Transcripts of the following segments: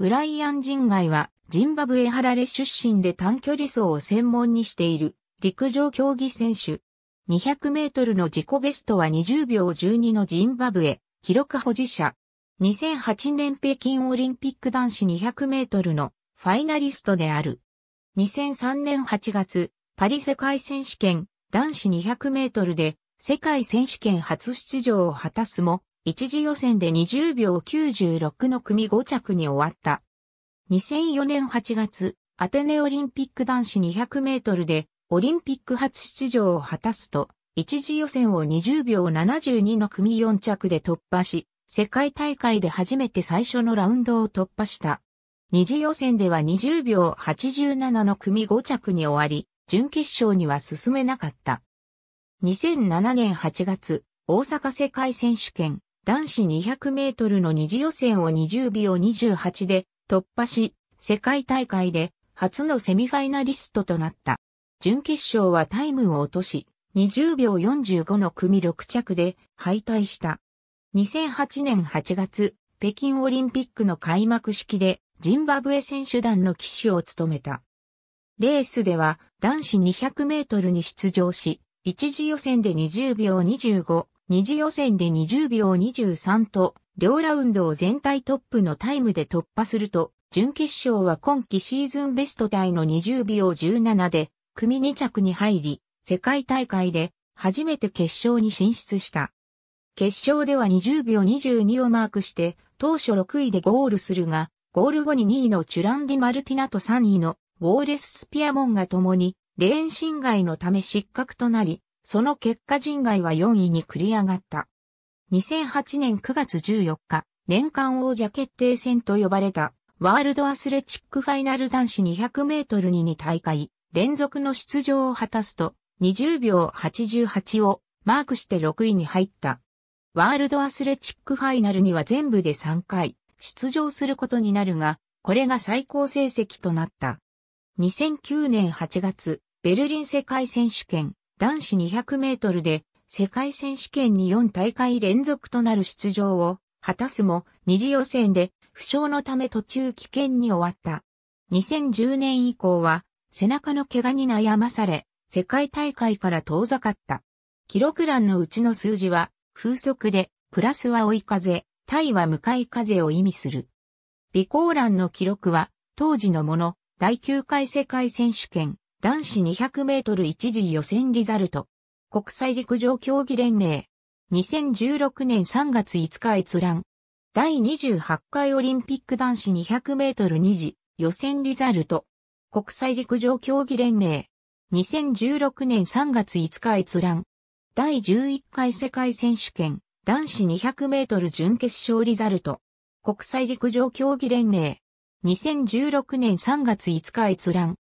ブライアン・ジンガイは、ジンバブエハラレ出身で短距離走を専門にしている、陸上競技選手。200メートルの自己ベストは20秒12のジンバブエ、記録保持者。2008年北京オリンピック男子200メートルのファイナリストである。2003年8月、パリ世界選手権男子200メートルで世界選手権初出場を果たすも、一次予選で20秒96の組5着に終わった。2004年8月、アテネオリンピック男子200メートルで、オリンピック初出場を果たすと、一次予選を20秒72の組4着で突破し、世界大会で初めて最初のラウンドを突破した。二次予選では20秒87の組5着に終わり、準決勝には進めなかった。2007年8月、大阪世界選手権、男子200メートルの二次予選を20秒28で突破し、世界大会で初のセミファイナリストとなった。準決勝はタイムを落とし、20秒45の組6着で敗退した。2008年8月、北京オリンピックの開幕式でジンバブエ選手団の騎手を務めた。レースでは男子200メートルに出場し、一次予選で20秒25、二次予選で20秒23と、両ラウンドを全体トップのタイムで突破すると、準決勝は今季シーズンベストタイの20秒17で、組2着に入り、世界大会で初めて決勝に進出した。決勝では20秒22をマークして、当初6位でゴールするが、ゴール後に2位のチュランディ・マルティナと3位のウォーレス・スピアモンが共に、レーン侵害のため失格となり、その結果人外は4位に繰り上がった。2008年9月14日、年間王者決定戦と呼ばれた、ワールドアスレチックファイナル男子200メートルに2大会、連続の出場を果たすと、20秒88をマークして6位に入った。ワールドアスレチックファイナルには全部で3回出場することになるが、これが最高成績となった。2009年8月、ベルリン世界選手権男子200メートルで世界選手権に4大会連続となる出場を果たすも二次予選で負傷のため途中危険に終わった。2010年以降は背中の怪我に悩まされ世界大会から遠ざかった。記録欄のうちの数字は風速でプラスは追い風、対は向かい風を意味する。備考欄の記録は当時のもの第9回世界選手権男子200メートル一時予選リザルト。国際陸上競技連盟。2016年3月5日閲覧。第28回オリンピック男子200メートル2時予選リザルト。国際陸上競技連盟。2016年3月5日閲覧。第11回世界選手権男子200メートル準決勝リザルト。国際陸上競技連盟。2016年3月5日閲覧。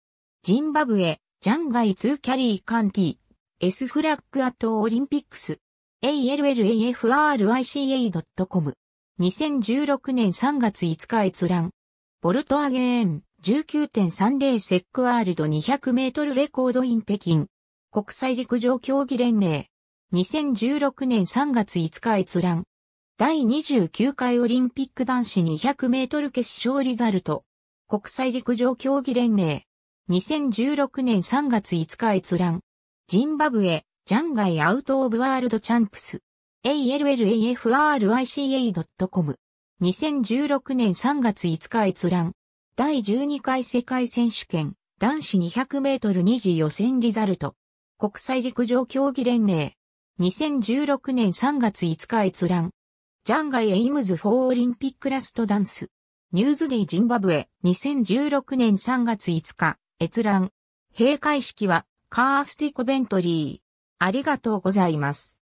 ジンバブエ、ジャンガイーキャリーカンティ、S フラッグアットオリンピックス、allafrica.com。2016年3月5日閲覧。ボルトアゲーン、19.30セックワールド200メートルレコードイン北京。国際陸上競技連盟。2016年3月5日閲覧。第29回オリンピック男子200メートル決勝リザルト。国際陸上競技連盟。2016年3月5日閲覧。ジンバブエ、ジャンガイアウトオブワールドチャンプス。allafrica.com。2016年3月5日閲覧。第12回世界選手権、男子200メートル2次予選リザルト。国際陸上競技連盟。2016年3月5日閲覧。ジャンガイエイムズ4オリンピックラストダンス。ニューズデイジンバブエ、2016年3月5日。閲覧。閉会式は、カースティ・コベントリー。ありがとうございます。